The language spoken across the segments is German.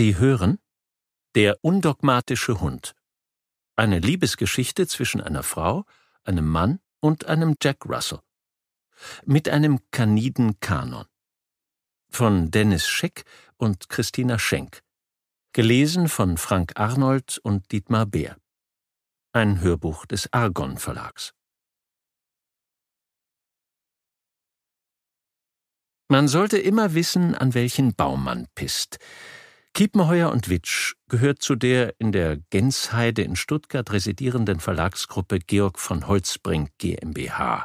Sie hören Der undogmatische Hund. Eine Liebesgeschichte zwischen einer Frau, einem Mann und einem Jack Russell. Mit einem kaniden Kanon. Von Dennis Scheck und Christina Schenk. Gelesen von Frank Arnold und Dietmar Beer. Ein Hörbuch des Argon Verlags. Man sollte immer wissen, an welchen Baum man pisst. Kiepenheuer und Witsch gehört zu der in der Gensheide in Stuttgart residierenden Verlagsgruppe Georg von Holzbrink GmbH.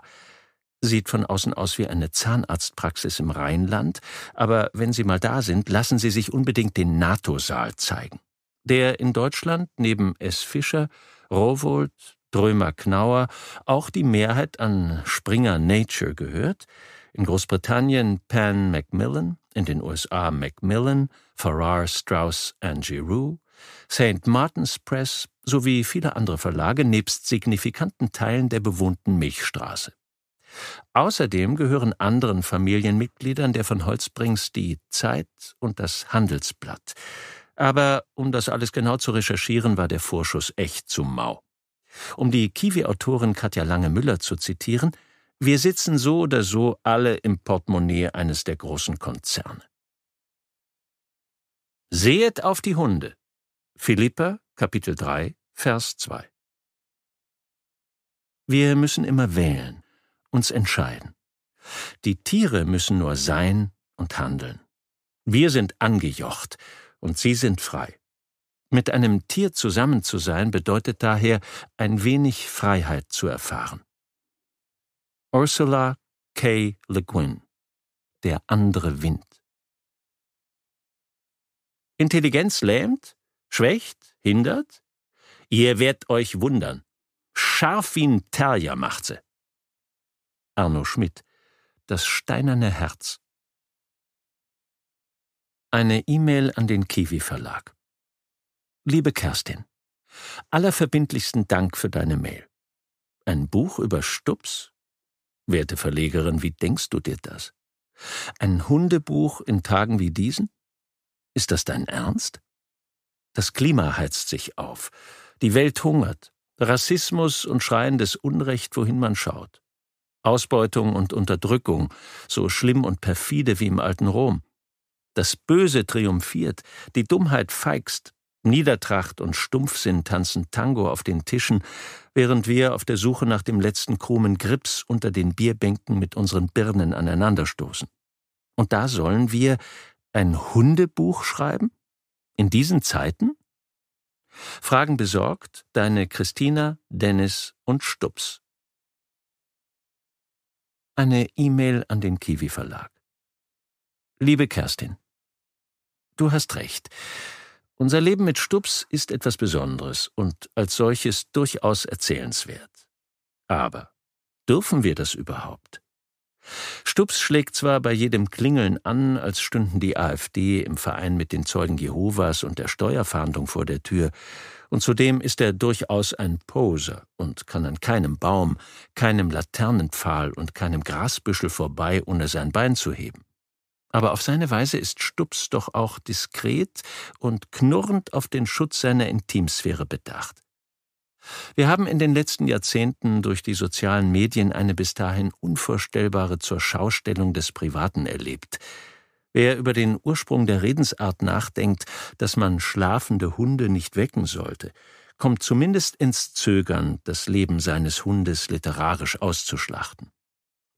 Sieht von außen aus wie eine Zahnarztpraxis im Rheinland, aber wenn Sie mal da sind, lassen Sie sich unbedingt den NATO-Saal zeigen. Der in Deutschland neben S. Fischer, Rowold, Drömer Knauer auch die Mehrheit an Springer Nature gehört, in Großbritannien Pan Macmillan, in den USA Macmillan, Farrar, Strauss and Giroux, St. Martin's Press sowie viele andere Verlage nebst signifikanten Teilen der bewohnten Milchstraße. Außerdem gehören anderen Familienmitgliedern der von Holzbrings die Zeit und das Handelsblatt. Aber um das alles genau zu recherchieren, war der Vorschuss echt zu mau. Um die Kiwi-Autorin Katja Lange-Müller zu zitieren, wir sitzen so oder so alle im Portemonnaie eines der großen Konzerne. Sehet auf die Hunde. Philippa, Kapitel 3, Vers 2. Wir müssen immer wählen, uns entscheiden. Die Tiere müssen nur sein und handeln. Wir sind angejocht und sie sind frei. Mit einem Tier zusammen zu sein bedeutet daher, ein wenig Freiheit zu erfahren. Ursula K. Le Guin Der andere Wind Intelligenz lähmt, schwächt, hindert? Ihr werdet euch wundern. Scharf wie ein Terrier macht sie. Arno Schmidt Das steinerne Herz Eine E-Mail an den Kiwi Verlag Liebe Kerstin, allerverbindlichsten Dank für deine Mail. Ein Buch über Stups Werte Verlegerin, wie denkst du dir das? Ein Hundebuch in Tagen wie diesen? Ist das dein Ernst? Das Klima heizt sich auf, die Welt hungert, Rassismus und schreiendes Unrecht, wohin man schaut. Ausbeutung und Unterdrückung, so schlimm und perfide wie im alten Rom. Das Böse triumphiert, die Dummheit feigst, Niedertracht und Stumpfsinn tanzen Tango auf den Tischen, während wir auf der Suche nach dem letzten krummen Grips unter den Bierbänken mit unseren Birnen aneinanderstoßen. Und da sollen wir ein Hundebuch schreiben? In diesen Zeiten? Fragen besorgt, deine Christina, Dennis und Stups. Eine E-Mail an den Kiwi Verlag. Liebe Kerstin, du hast recht. Unser Leben mit Stups ist etwas Besonderes und als solches durchaus erzählenswert. Aber dürfen wir das überhaupt? Stups schlägt zwar bei jedem Klingeln an, als stünden die AfD im Verein mit den Zeugen Jehovas und der Steuerfahndung vor der Tür, und zudem ist er durchaus ein Poser und kann an keinem Baum, keinem Laternenpfahl und keinem Grasbüschel vorbei, ohne sein Bein zu heben. Aber auf seine Weise ist Stups doch auch diskret und knurrend auf den Schutz seiner Intimsphäre bedacht. Wir haben in den letzten Jahrzehnten durch die sozialen Medien eine bis dahin unvorstellbare Zurschaustellung des Privaten erlebt. Wer über den Ursprung der Redensart nachdenkt, dass man schlafende Hunde nicht wecken sollte, kommt zumindest ins Zögern, das Leben seines Hundes literarisch auszuschlachten.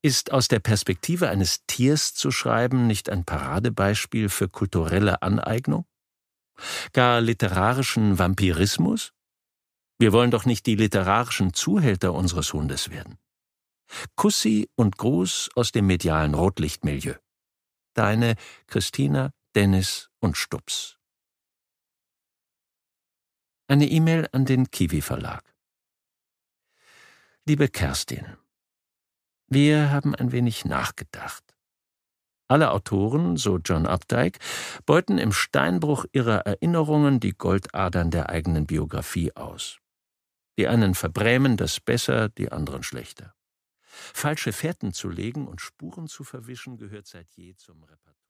Ist aus der Perspektive eines Tiers zu schreiben nicht ein Paradebeispiel für kulturelle Aneignung? Gar literarischen Vampirismus? Wir wollen doch nicht die literarischen Zuhälter unseres Hundes werden. Kussi und Gruß aus dem medialen Rotlichtmilieu. Deine Christina, Dennis und Stups. Eine E-Mail an den Kiwi Verlag. Liebe Kerstin, wir haben ein wenig nachgedacht. Alle Autoren, so John Updike, beuten im Steinbruch ihrer Erinnerungen die Goldadern der eigenen Biografie aus. Die einen verbrämen das besser, die anderen schlechter. Falsche Fährten zu legen und Spuren zu verwischen gehört seit je zum Repertoire.